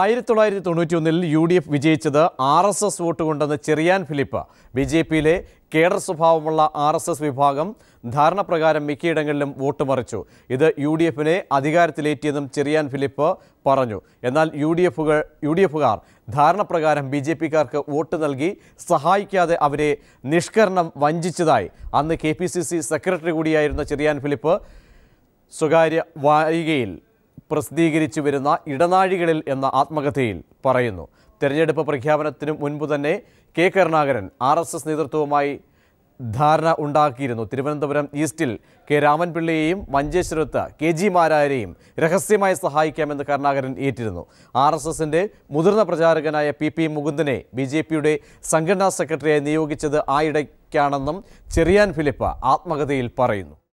ആയിരത്തി തൊള്ളായിരത്തി തൊണ്ണൂറ്റി ഒന്നിൽ യു ഡി എഫ് വിജയിച്ചത് ആർ എസ് എസ് വോട്ട് കൊണ്ടെന്ന് ചെറിയാൻ ഫിലിപ്പ് ബി ജെ പിയിലെ കേഡർ സ്വഭാവമുള്ള ആർ എസ് എസ് വിഭാഗം ധാരണപ്രകാരം മിക്കയിടങ്ങളിലും വോട്ട് മറിച്ചു ഇത് യു ഡി എഫിനെ അധികാരത്തിലേറ്റിയെന്നും ചെറിയാൻ ഫിലിപ്പ് പറഞ്ഞു എന്നാൽ യു ഡി എഫുകൾ യു ഡി എഫുകാർ ധാരണപ്രകാരം ബി ജെ പിക്കാർക്ക് വോട്ട് നൽകി സഹായിക്കാതെ അവരെ നിഷ്കരണം വഞ്ചിച്ചതായി അന്ന് K P C C secretary കൂടിയായിരുന്ന ചെറിയാൻ ഫിലിപ്പ് സ്വകാര്യ വാരികയിൽ പ്രസിദ്ധീകരിച്ചു വരുന്ന ഇടനാഴികളിൽ എന്ന ആത്മകഥയിൽ പറയുന്നു തെരഞ്ഞെടുപ്പ് പ്രഖ്യാപനത്തിനു മുൻപ് തന്നെ K Karunakaran R S S നേതൃത്വവുമായി ധാരണ ഉണ്ടാക്കിയിരുന്നു തിരുവനന്തപുരം ഈസ്റ്റിൽ കെ രാമൻപിള്ളയെയും മഞ്ചേശ്വരത്ത് കെ ജി മാരാരെയും രഹസ്യമായി സഹായിക്കാമെന്ന് കരുണാകരൻ ഏറ്റിരുന്നു ആർ എസ് എസിൻ്റെ മുതിർന്ന പ്രചാരകനായ പി പി മുകുന്ദനെ ബി ജെ പിയുടെ സംഘടനാ സെക്രട്ടറിയായി നിയോഗിച്ചത് ആയിടയ്ക്കാണെന്നും ചെറിയാൻ ഫിലിപ്പ് ആത്മകഥയിൽ പറയുന്നു